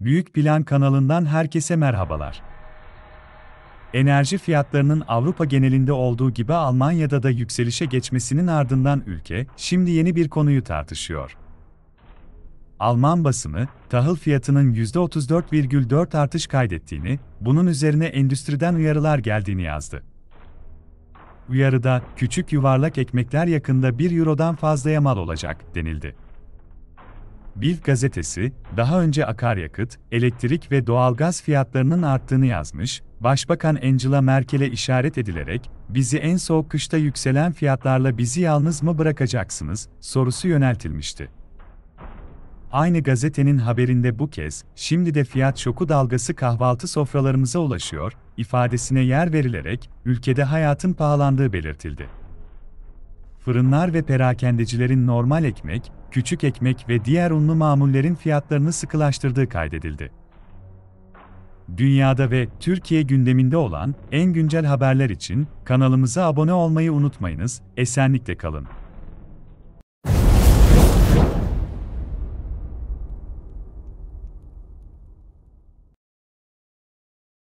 Büyük Plan kanalından herkese merhabalar. Enerji fiyatlarının Avrupa genelinde olduğu gibi Almanya'da da yükselişe geçmesinin ardından ülke şimdi yeni bir konuyu tartışıyor. Alman basını, tahıl fiyatının %34,4 artış kaydettiğini, bunun üzerine endüstriden uyarılar geldiğini yazdı. Uyarıda, küçük yuvarlak ekmekler yakında 1 Euro'dan fazlaya mal olacak, denildi. Bir gazetesi, daha önce akaryakıt, elektrik ve doğalgaz fiyatlarının arttığını yazmış, Başbakan Angela Merkel'e işaret edilerek, bizi en soğuk kışta yükselen fiyatlarla bizi yalnız mı bırakacaksınız, sorusu yöneltilmişti. Aynı gazetenin haberinde bu kez, şimdi de fiyat şoku dalgası kahvaltı sofralarımıza ulaşıyor, ifadesine yer verilerek, ülkede hayatın pahalandığı belirtildi fırınlar ve perakendecilerin normal ekmek, küçük ekmek ve diğer unlu mamullerin fiyatlarını sıkılaştırdığı kaydedildi. Dünyada ve Türkiye gündeminde olan en güncel haberler için kanalımıza abone olmayı unutmayınız, esenlikle kalın.